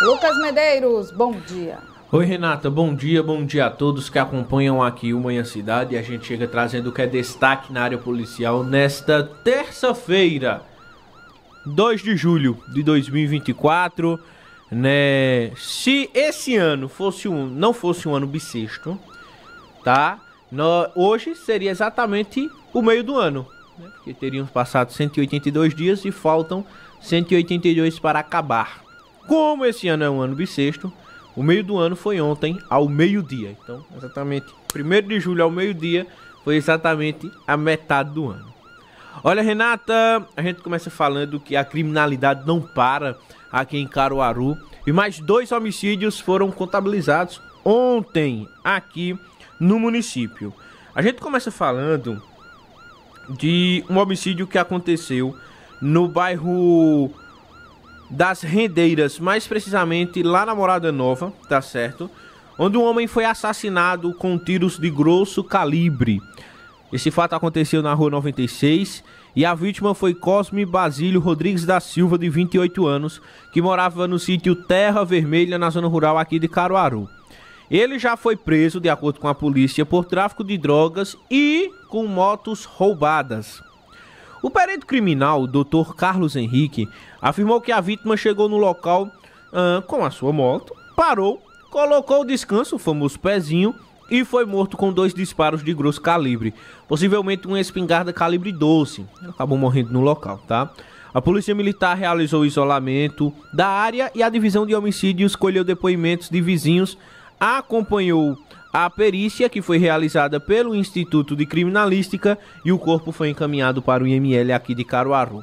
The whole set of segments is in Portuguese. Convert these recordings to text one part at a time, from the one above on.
Lucas Medeiros, bom dia. Oi, Renata, bom dia, bom dia a todos que acompanham aqui o Manhã Cidade. A gente chega trazendo o que é destaque na área policial nesta terça-feira, 2 de julho de 2024. Né? Se esse ano fosse um, não fosse um ano bissexto, tá? No, hoje seria exatamente o meio do ano, né? porque teríamos passado 182 dias e faltam 182 para acabar. Como esse ano é um ano bissexto, o meio do ano foi ontem ao meio-dia. Então, exatamente 1 de julho ao meio-dia foi exatamente a metade do ano. Olha, Renata, a gente começa falando que a criminalidade não para aqui em Caruaru e mais dois homicídios foram contabilizados ontem aqui no município. A gente começa falando de um homicídio que aconteceu no bairro das Rendeiras, mais precisamente lá na Morada Nova, tá certo? Onde um homem foi assassinado com tiros de grosso calibre. Esse fato aconteceu na Rua 96 e a vítima foi Cosme Basílio Rodrigues da Silva, de 28 anos, que morava no sítio Terra Vermelha, na zona rural aqui de Caruaru. Ele já foi preso, de acordo com a polícia, por tráfico de drogas e com motos roubadas. O perito criminal, Dr. Carlos Henrique, afirmou que a vítima chegou no local ah, com a sua moto, parou, colocou o descanso, o famoso pezinho, e foi morto com dois disparos de grosso calibre, possivelmente uma espingarda calibre 12. Acabou morrendo no local, tá? A polícia militar realizou o isolamento da área e a divisão de homicídios colheu depoimentos de vizinhos acompanhou a perícia que foi realizada pelo Instituto de Criminalística e o corpo foi encaminhado para o IML aqui de Caruaru.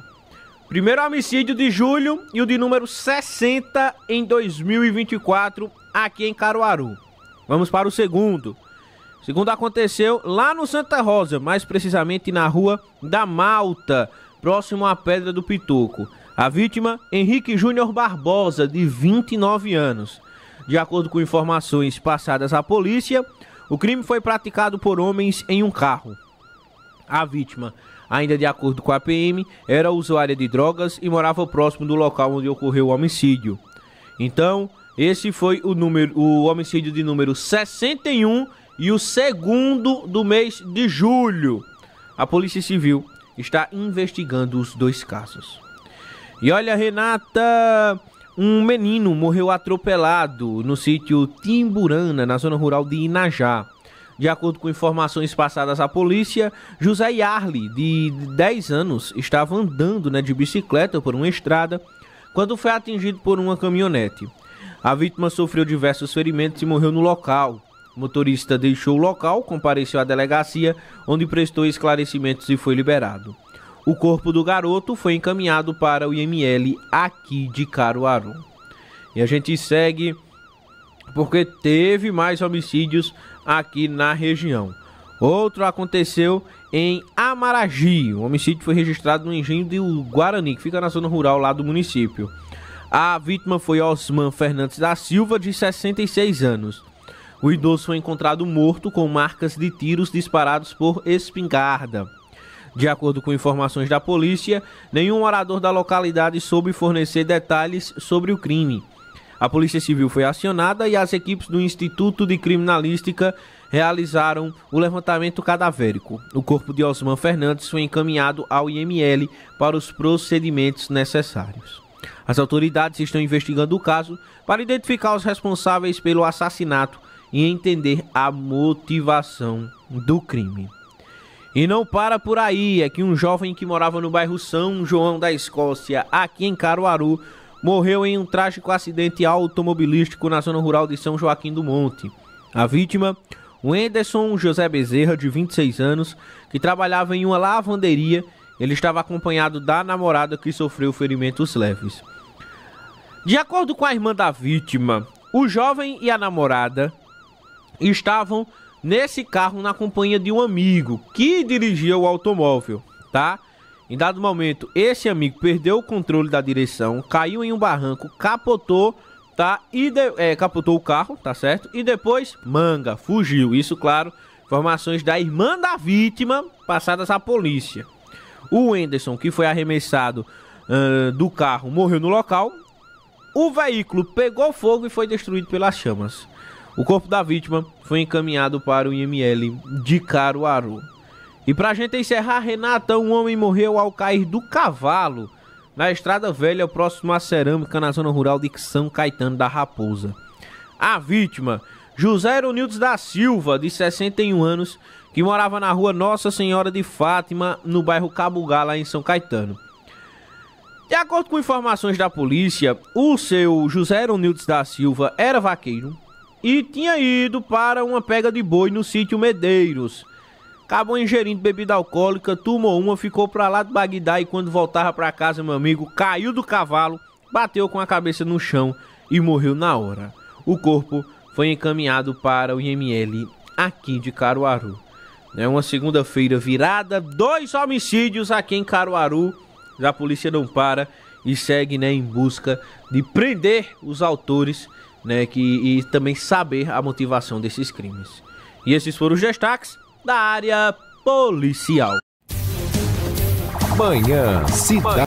Primeiro homicídio de julho e o de número 60 em 2024 aqui em Caruaru. Vamos para o segundo. O segundo aconteceu lá no Santa Rosa, mais precisamente na rua da Malta, próximo à Pedra do Pitoco. A vítima, Henrique Júnior Barbosa, de 29 anos. De acordo com informações passadas à polícia, o crime foi praticado por homens em um carro. A vítima, ainda de acordo com a PM, era usuária de drogas e morava próximo do local onde ocorreu o homicídio. Então, esse foi o número, o homicídio de número 61 e o segundo do mês de julho. A Polícia Civil está investigando os dois casos. E olha, Renata, um menino morreu atropelado no sítio Timburana, na zona rural de Inajá. De acordo com informações passadas à polícia, José Yarley, de 10 anos, estava andando né, de bicicleta por uma estrada quando foi atingido por uma caminhonete. A vítima sofreu diversos ferimentos e morreu no local. O motorista deixou o local, compareceu à delegacia, onde prestou esclarecimentos e foi liberado. O corpo do garoto foi encaminhado para o IML aqui de Caruaru. E a gente segue porque teve mais homicídios aqui na região. Outro aconteceu em Amaragi. O homicídio foi registrado no engenho de Guarani, que fica na zona rural lá do município. A vítima foi Osman Fernandes da Silva, de 66 anos. O idoso foi encontrado morto com marcas de tiros disparados por espingarda. De acordo com informações da polícia, nenhum morador da localidade soube fornecer detalhes sobre o crime. A Polícia Civil foi acionada e as equipes do Instituto de Criminalística realizaram o levantamento cadavérico. O corpo de Osman Fernandes foi encaminhado ao IML para os procedimentos necessários. As autoridades estão investigando o caso para identificar os responsáveis pelo assassinato e entender a motivação do crime. E não para por aí, é que um jovem que morava no bairro São João da Escócia, aqui em Caruaru, morreu em um trágico acidente automobilístico na zona rural de São Joaquim do Monte. A vítima, o Enderson José Bezerra, de 26 anos, que trabalhava em uma lavanderia, ele estava acompanhado da namorada que sofreu ferimentos leves. De acordo com a irmã da vítima, o jovem e a namorada estavam nesse carro na companhia de um amigo que dirigia o automóvel, tá? Em dado momento, esse amigo perdeu o controle da direção, caiu em um barranco, capotou, tá? E de, é, capotou o carro, tá certo? E depois, manga, fugiu. Isso, claro, informações da irmã da vítima passadas à polícia. O Anderson, que foi arremessado uh, do carro, morreu no local. O veículo pegou fogo e foi destruído pelas chamas. O corpo da vítima foi encaminhado para o IML de Caruaru. E para a gente encerrar, Renata, um homem morreu ao cair do cavalo na Estrada Velha, próximo à Cerâmica, na zona rural de São Caetano da Raposa. A vítima, José Aeronildes da Silva, de 61 anos, que morava na rua Nossa Senhora de Fátima, no bairro Cabugá, lá em São Caetano. De acordo com informações da polícia, o seu José Aeronildes da Silva era vaqueiro, e tinha ido para uma pega de boi no sítio Medeiros. Acabou ingerindo bebida alcoólica, tomou uma, ficou para lá de Bagdá e quando voltava para casa, meu amigo, caiu do cavalo, bateu com a cabeça no chão e morreu na hora. O corpo foi encaminhado para o IML aqui de Caruaru. É uma segunda-feira virada, dois homicídios aqui em Caruaru. Já a polícia não para e segue né, em busca de prender os autores né, que, e também saber a motivação desses crimes. E esses foram os destaques da área policial. Manhã Cidade.